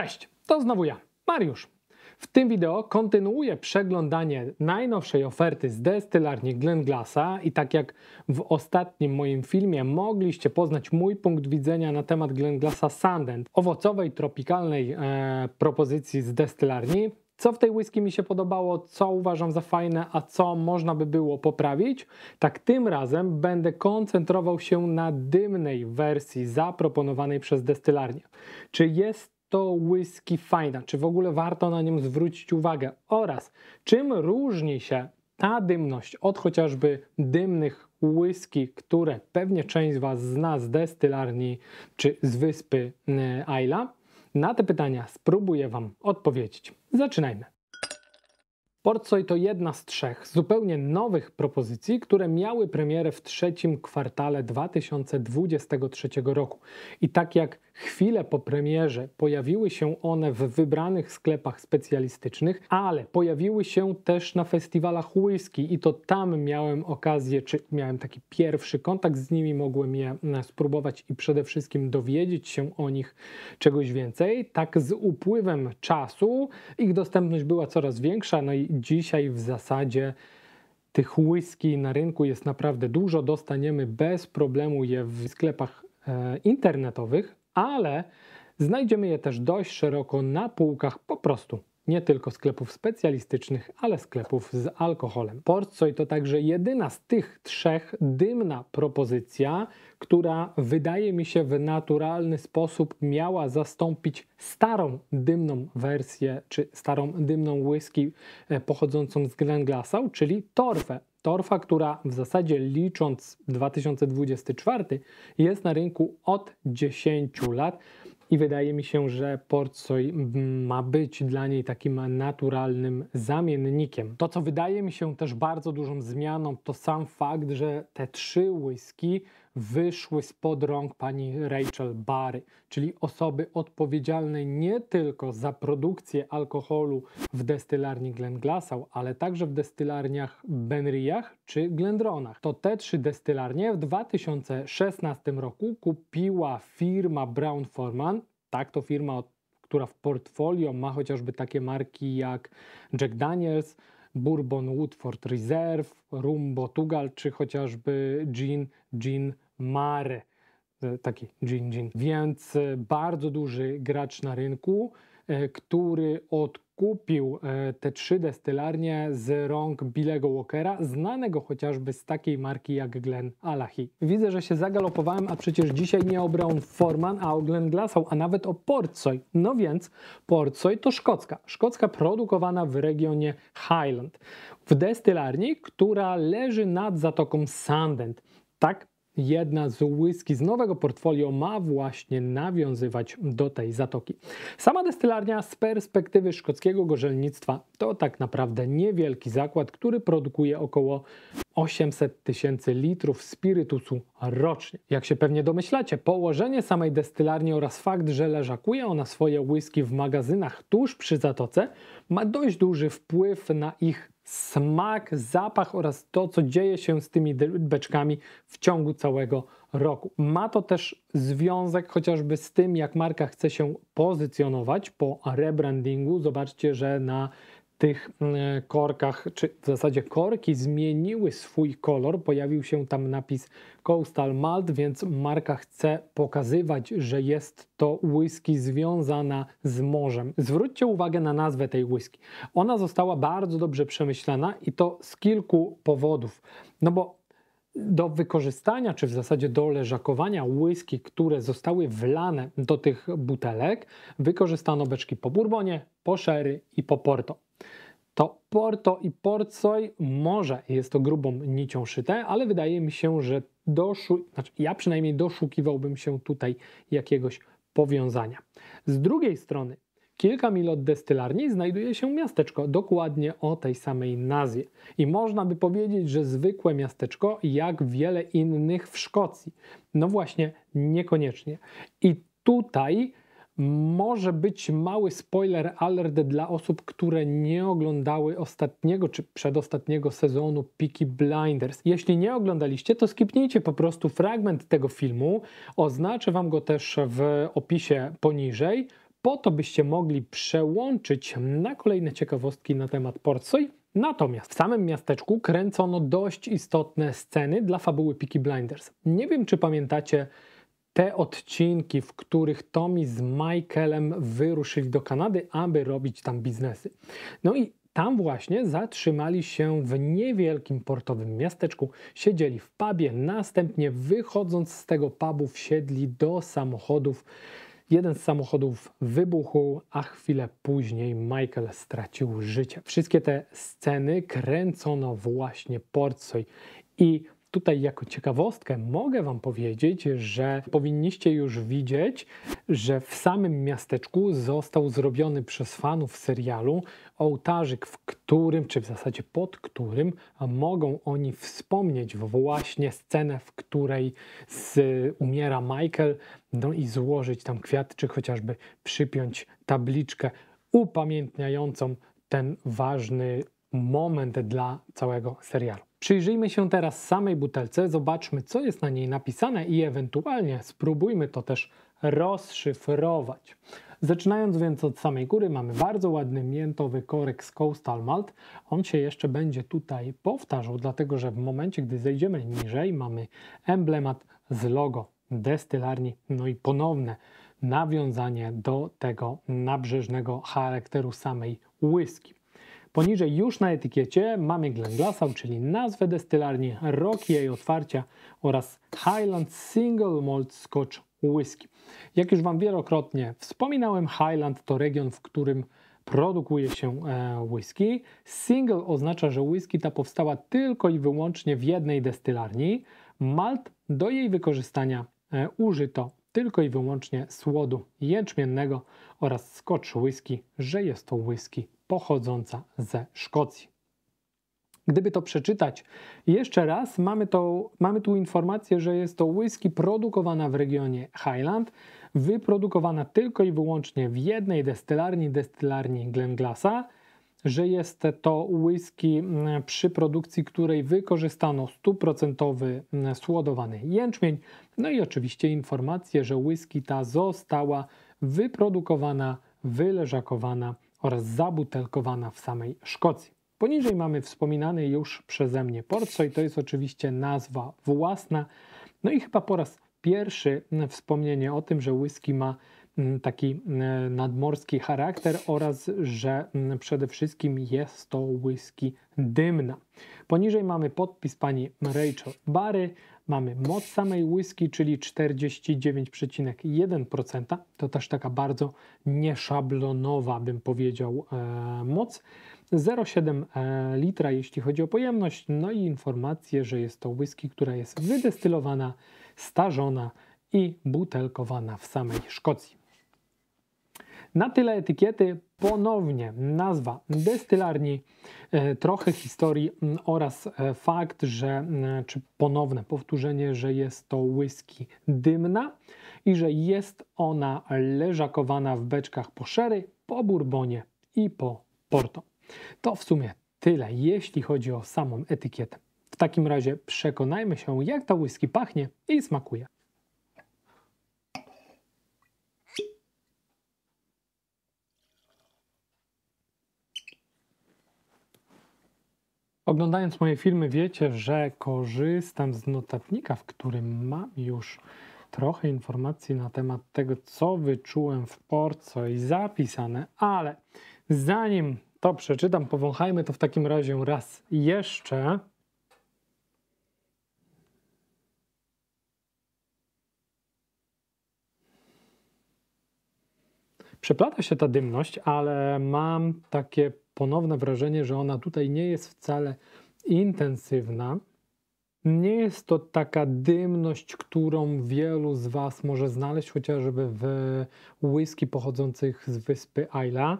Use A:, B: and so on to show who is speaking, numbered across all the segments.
A: Cześć, to znowu ja, Mariusz. W tym wideo kontynuuję przeglądanie najnowszej oferty z destylarni Glenglassa i tak jak w ostatnim moim filmie mogliście poznać mój punkt widzenia na temat Glenglassa Sundent, owocowej, tropikalnej e, propozycji z destylarni, co w tej whisky mi się podobało, co uważam za fajne, a co można by było poprawić, tak tym razem będę koncentrował się na dymnej wersji zaproponowanej przez destylarnię. Czy jest to whisky fajna? Czy w ogóle warto na nią zwrócić uwagę? Oraz czym różni się ta dymność od chociażby dymnych whisky, które pewnie część z Was zna z destylarni czy z wyspy y, Isla? Na te pytania spróbuję Wam odpowiedzieć. Zaczynajmy. Portsoy to jedna z trzech zupełnie nowych propozycji, które miały premierę w trzecim kwartale 2023 roku. I tak jak chwilę po premierze pojawiły się one w wybranych sklepach specjalistycznych, ale pojawiły się też na festiwalach whisky i to tam miałem okazję, czy miałem taki pierwszy kontakt z nimi, mogłem je mm, spróbować i przede wszystkim dowiedzieć się o nich czegoś więcej. Tak z upływem czasu ich dostępność była coraz większa, no i dzisiaj w zasadzie tych whisky na rynku jest naprawdę dużo, dostaniemy bez problemu je w sklepach e, internetowych, ale znajdziemy je też dość szeroko na półkach po prostu nie tylko sklepów specjalistycznych, ale sklepów z alkoholem. Portsoy to także jedyna z tych trzech dymna propozycja, która wydaje mi się w naturalny sposób miała zastąpić starą dymną wersję, czy starą dymną whisky e, pochodzącą z Glenglassau, czyli torfę. Torfa, która w zasadzie licząc 2024 jest na rynku od 10 lat i wydaje mi się, że porcoj ma być dla niej takim naturalnym zamiennikiem. To, co wydaje mi się też bardzo dużą zmianą, to sam fakt, że te trzy whisky wyszły spod rąk pani Rachel Barry, czyli osoby odpowiedzialnej nie tylko za produkcję alkoholu w destylarni Glenglassow, ale także w destylarniach Benriach czy Glendronach. To te trzy destylarnie w 2016 roku kupiła firma Brown Forman, tak to firma, która w portfolio ma chociażby takie marki jak Jack Daniels, Bourbon Woodford Reserve, Rum Botugal czy chociażby Gin Gin Mare. E, taki gin gin. Więc e, bardzo duży gracz na rynku, e, który od kupił e, te trzy destylarnie z rąk Billego Walkera, znanego chociażby z takiej marki jak Glen Alahi. Widzę, że się zagalopowałem, a przecież dzisiaj nie o Brown Forman, a o Glen Glassow, a nawet o Portsoy. No więc Portsoy to szkocka. Szkocka produkowana w regionie Highland, w destylarni, która leży nad zatoką Sandent. Tak jedna z whisky z nowego portfolio ma właśnie nawiązywać do tej zatoki. Sama destylarnia z perspektywy szkockiego gorzelnictwa to tak naprawdę niewielki zakład, który produkuje około 800 tysięcy litrów spirytusu rocznie. Jak się pewnie domyślacie, położenie samej destylarni oraz fakt, że leżakuje ona swoje whisky w magazynach tuż przy zatoce ma dość duży wpływ na ich smak, zapach oraz to, co dzieje się z tymi beczkami w ciągu całego roku. Ma to też związek chociażby z tym, jak marka chce się pozycjonować po rebrandingu. Zobaczcie, że na tych e, korkach, czy w zasadzie korki zmieniły swój kolor. Pojawił się tam napis Coastal Malt, więc marka chce pokazywać, że jest to whisky związana z morzem. Zwróćcie uwagę na nazwę tej whisky. Ona została bardzo dobrze przemyślana i to z kilku powodów. No bo do wykorzystania, czy w zasadzie do leżakowania łyski, które zostały wlane do tych butelek, wykorzystano beczki po bourbonie, po sherry i po porto. To porto i porcoj może jest to grubą nicią szyte, ale wydaje mi się, że doszu... znaczy, ja przynajmniej doszukiwałbym się tutaj jakiegoś powiązania. Z drugiej strony Kilka mil od destylarni znajduje się miasteczko dokładnie o tej samej nazwie. I można by powiedzieć, że zwykłe miasteczko, jak wiele innych w Szkocji. No właśnie, niekoniecznie. I tutaj może być mały spoiler alert dla osób, które nie oglądały ostatniego czy przedostatniego sezonu Peaky Blinders. Jeśli nie oglądaliście, to skipnijcie po prostu fragment tego filmu. Oznaczę Wam go też w opisie poniżej po to, byście mogli przełączyć na kolejne ciekawostki na temat Portsoi. Natomiast w samym miasteczku kręcono dość istotne sceny dla fabuły Peaky Blinders. Nie wiem, czy pamiętacie te odcinki, w których Tommy z Michaelem wyruszyli do Kanady, aby robić tam biznesy. No i tam właśnie zatrzymali się w niewielkim portowym miasteczku, siedzieli w pubie, następnie wychodząc z tego pubu wsiedli do samochodów Jeden z samochodów wybuchł, a chwilę później Michael stracił życie. Wszystkie te sceny kręcono właśnie Portsoj i Tutaj jako ciekawostkę mogę Wam powiedzieć, że powinniście już widzieć, że w samym miasteczku został zrobiony przez fanów serialu ołtarzyk, w którym, czy w zasadzie pod którym mogą oni wspomnieć właśnie scenę, w której z, umiera Michael, no i złożyć tam kwiat, czy chociażby przypiąć tabliczkę upamiętniającą ten ważny moment dla całego serialu. Przyjrzyjmy się teraz samej butelce, zobaczmy co jest na niej napisane i ewentualnie spróbujmy to też rozszyfrować. Zaczynając więc od samej góry mamy bardzo ładny miętowy korek z Coastal Malt. On się jeszcze będzie tutaj powtarzał, dlatego że w momencie, gdy zejdziemy niżej mamy emblemat z logo destylarni, no i ponowne nawiązanie do tego nabrzeżnego charakteru samej whisky. Poniżej już na etykiecie mamy Glenglassau, czyli nazwę destylarni, rok jej otwarcia oraz Highland Single Malt Scotch Whisky. Jak już Wam wielokrotnie wspominałem, Highland to region, w którym produkuje się e, whisky. Single oznacza, że whisky ta powstała tylko i wyłącznie w jednej destylarni. Malt do jej wykorzystania e, użyto tylko i wyłącznie słodu jęczmiennego oraz Scotch whisky, że jest to whisky pochodząca ze Szkocji. Gdyby to przeczytać jeszcze raz, mamy, to, mamy tu informację, że jest to whisky produkowana w regionie Highland, wyprodukowana tylko i wyłącznie w jednej destylarni, destylarni Glenglassa że jest to whisky mm, przy produkcji której wykorzystano 100% mm, słodowany jęczmień. No i oczywiście informacje, że whisky ta została wyprodukowana, wyleżakowana oraz zabutelkowana w samej Szkocji. Poniżej mamy wspominany już przeze mnie Porco i to jest oczywiście nazwa własna. No i chyba po raz pierwszy mm, wspomnienie o tym, że whisky ma Mm, taki mm, nadmorski charakter oraz że mm, przede wszystkim jest to whisky dymna. Poniżej mamy podpis pani Rachel Barry. Mamy moc samej whisky, czyli 49,1%. To też taka bardzo nieszablonowa, bym powiedział, e, moc. 0,7 e, litra, jeśli chodzi o pojemność. No i informacje, że jest to whisky, która jest wydestylowana, starzona i butelkowana w samej Szkocji. Na tyle etykiety ponownie nazwa destylarni, e, trochę historii oraz e, fakt, że czy ponowne powtórzenie, że jest to whisky dymna i że jest ona leżakowana w beczkach po sherry, po bourbonie i po porto. To w sumie tyle, jeśli chodzi o samą etykietę. W takim razie przekonajmy się, jak ta whisky pachnie i smakuje. Oglądając moje filmy, wiecie, że korzystam z notatnika, w którym mam już trochę informacji na temat tego, co wyczułem w Porco i zapisane, ale zanim to przeczytam, powąchajmy to w takim razie raz jeszcze. Przeplata się ta dymność, ale mam takie ponowne wrażenie, że ona tutaj nie jest wcale intensywna. Nie jest to taka dymność, którą wielu z Was może znaleźć chociażby w whisky pochodzących z wyspy Isla.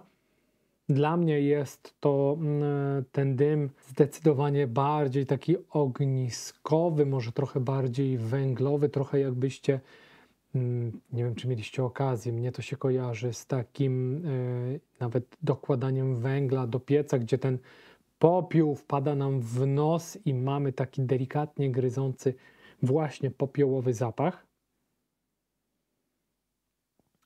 A: Dla mnie jest to mm, ten dym zdecydowanie bardziej taki ogniskowy, może trochę bardziej węglowy, trochę jakbyście Mm, nie wiem, czy mieliście okazję, mnie to się kojarzy z takim e, nawet dokładaniem węgla do pieca, gdzie ten popiół wpada nam w nos i mamy taki delikatnie gryzący właśnie popiołowy zapach.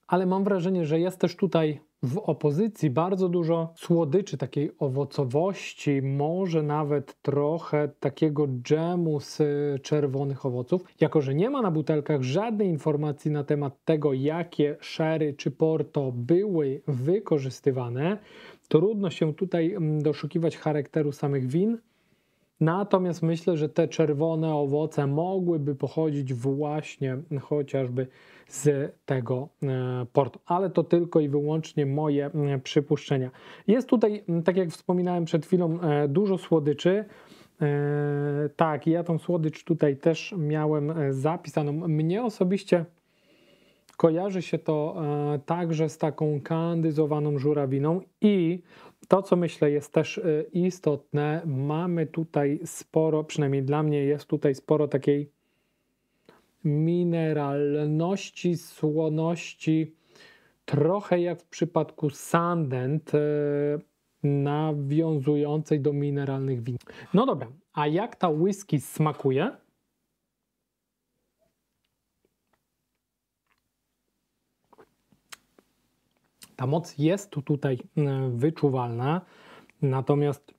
A: Ale mam wrażenie, że jest też tutaj w opozycji bardzo dużo słodyczy, takiej owocowości, może nawet trochę takiego dżemu z czerwonych owoców. Jako, że nie ma na butelkach żadnej informacji na temat tego, jakie sherry czy porto były wykorzystywane, trudno się tutaj mm, doszukiwać charakteru samych win. Natomiast myślę, że te czerwone owoce mogłyby pochodzić właśnie chociażby z tego e, portu, ale to tylko i wyłącznie moje przypuszczenia. Jest tutaj, tak jak wspominałem przed chwilą, e, dużo słodyczy. E, tak, ja tą słodycz tutaj też miałem zapisaną. Mnie osobiście kojarzy się to także z taką kandyzowaną żurawiną i to, co myślę, jest też y, istotne. Mamy tutaj sporo, przynajmniej dla mnie, jest tutaj sporo takiej mineralności, słoności, trochę jak w przypadku Sandent, y, nawiązującej do mineralnych win. No dobra, a jak ta whisky smakuje? Ta moc jest tutaj e, wyczuwalna, natomiast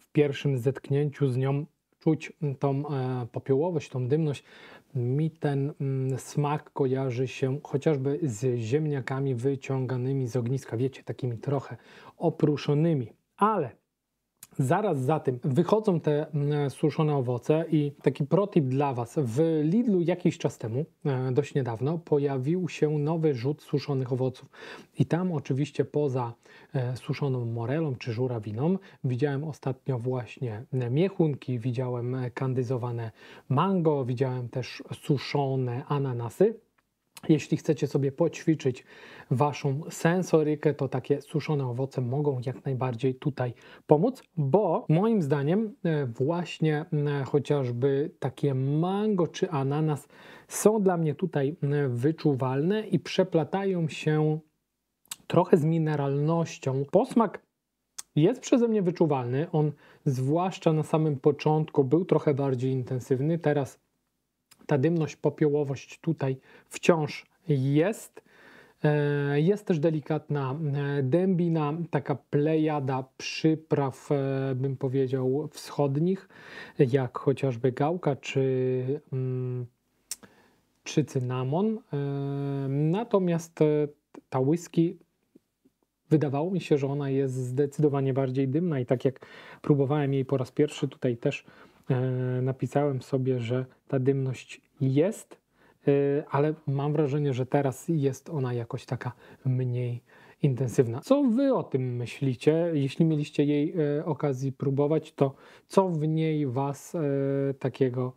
A: w pierwszym zetknięciu z nią czuć tą e, popiołowość, tą dymność. Mi ten smak kojarzy się chociażby z ziemniakami wyciąganymi z ogniska, wiecie, takimi trochę opruszonymi, ale Zaraz za tym wychodzą te mm, suszone owoce i taki protip dla Was. W Lidlu jakiś czas temu, e, dość niedawno, pojawił się nowy rzut suszonych owoców. I tam oczywiście poza e, suszoną morelą czy żurawiną widziałem ostatnio właśnie e, miechunki, widziałem kandyzowane mango, widziałem też suszone ananasy. Jeśli chcecie sobie poćwiczyć waszą sensorykę, to takie suszone owoce mogą jak najbardziej tutaj pomóc, bo moim zdaniem e, właśnie e, chociażby takie mango czy ananas są dla mnie tutaj e, wyczuwalne i przeplatają się trochę z mineralnością. Posmak jest przeze mnie wyczuwalny, on zwłaszcza na samym początku był trochę bardziej intensywny, teraz ta dymność, popiołowość tutaj wciąż jest. E, jest też delikatna e, dębina, taka plejada przypraw, e, bym powiedział, wschodnich, jak chociażby gałka czy, mm, czy cynamon. Natomiast ta whisky wydawało mi się, że ona jest zdecydowanie bardziej dymna i tak jak próbowałem jej po raz pierwszy, tutaj też E, napisałem sobie, że ta dymność jest, e, ale mam wrażenie, że teraz jest ona jakoś taka mniej intensywna. Co wy o tym myślicie? Jeśli mieliście jej e, okazji próbować, to co w niej was takiego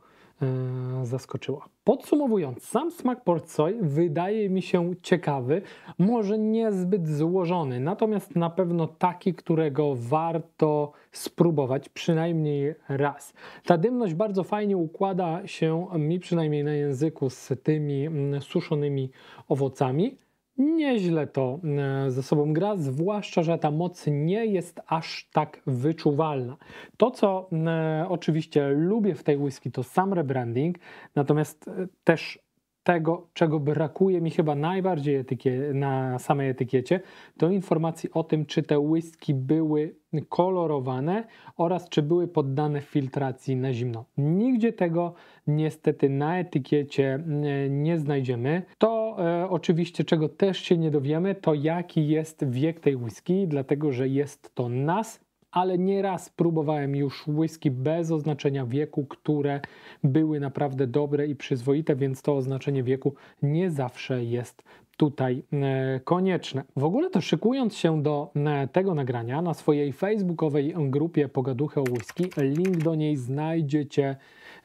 A: E, zaskoczyła. Podsumowując, sam smak porcoj wydaje mi się ciekawy, może niezbyt złożony, natomiast na pewno taki, którego warto spróbować przynajmniej raz. Ta dymność bardzo fajnie układa się mi przynajmniej na języku z tymi mm, suszonymi owocami nieźle to e, ze sobą gra, zwłaszcza, że ta moc nie jest aż tak wyczuwalna. To, co e, oczywiście lubię w tej whisky, to sam rebranding, natomiast e, też tego, czego brakuje mi chyba najbardziej etykie, na samej etykiecie, to informacji o tym, czy te whisky były kolorowane oraz czy były poddane filtracji na zimno. Nigdzie tego niestety na etykiecie e, nie znajdziemy. To e, oczywiście, czego też się nie dowiemy, to jaki jest wiek tej whisky, dlatego że jest to nas ale nieraz próbowałem już whisky bez oznaczenia wieku, które były naprawdę dobre i przyzwoite, więc to oznaczenie wieku nie zawsze jest tutaj e, konieczne. W ogóle to szykując się do e, tego nagrania, na swojej facebookowej grupie Pogaduchy o Whisky, link do niej znajdziecie e,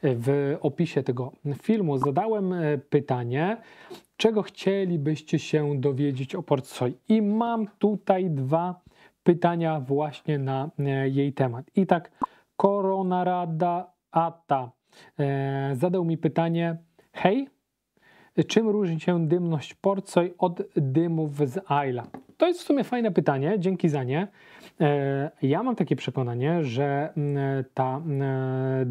A: w opisie tego filmu. Zadałem pytanie, czego chcielibyście się dowiedzieć o Port Soy i mam tutaj dwa pytania właśnie na e, jej temat. I tak, Koronarada Ata e, zadał mi pytanie: Hej, Czym różni się dymność Porcoj od dymów z Ayla? To jest w sumie fajne pytanie, dzięki za nie. E, ja mam takie przekonanie, że mm, ta mm,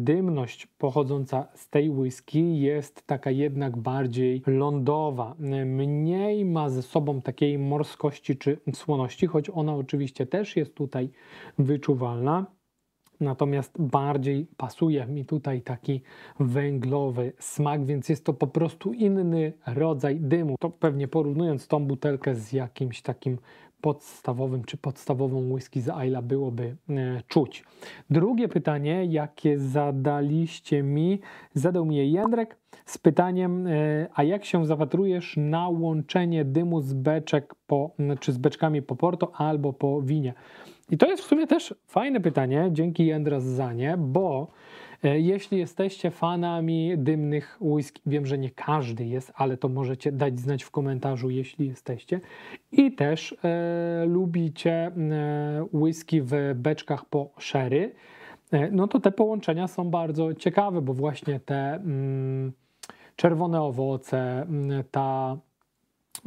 A: dymność pochodząca z tej whisky jest taka jednak bardziej lądowa. Mniej ma ze sobą takiej morskości czy słoności, choć ona oczywiście też jest tutaj wyczuwalna. Natomiast bardziej pasuje mi tutaj taki węglowy smak, więc jest to po prostu inny rodzaj dymu. To pewnie porównując tą butelkę z jakimś takim podstawowym czy podstawową whisky z Isla byłoby e, czuć. Drugie pytanie, jakie zadaliście mi, zadał mi je Jędrek z pytaniem, e, a jak się zapatrujesz na łączenie dymu z beczek po, czy z beczkami po porto albo po winie? I to jest w sumie też fajne pytanie, dzięki Jędras za nie, bo e, jeśli jesteście fanami dymnych whisky, wiem, że nie każdy jest, ale to możecie dać znać w komentarzu, jeśli jesteście. I też e, lubicie e, whisky w beczkach po sherry, e, no to te połączenia są bardzo ciekawe, bo właśnie te mm, czerwone owoce, ta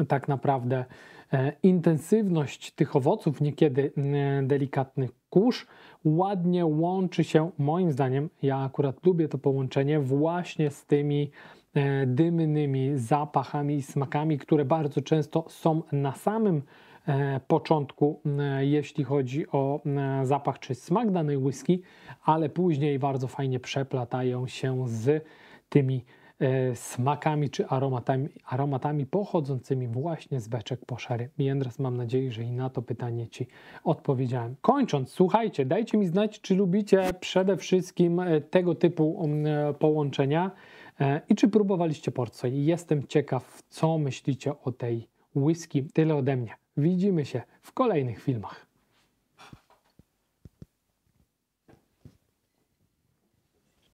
A: tak naprawdę E, intensywność tych owoców, niekiedy mm, delikatnych kurz, ładnie łączy się, moim zdaniem, ja akurat lubię to połączenie, właśnie z tymi e, dymnymi zapachami i smakami, które bardzo często są na samym e, początku, jeśli chodzi o zapach czy smak danej whisky, ale później bardzo fajnie przeplatają się z tymi E, smakami czy aromatami, aromatami pochodzącymi właśnie z beczek poszery. Andras, mam nadzieję, że i na to pytanie Ci odpowiedziałem. Kończąc, słuchajcie, dajcie mi znać, czy lubicie przede wszystkim e, tego typu mm, e, połączenia i czy próbowaliście porco. Jestem ciekaw, co myślicie o tej whisky. Tyle ode mnie. Widzimy się w kolejnych filmach.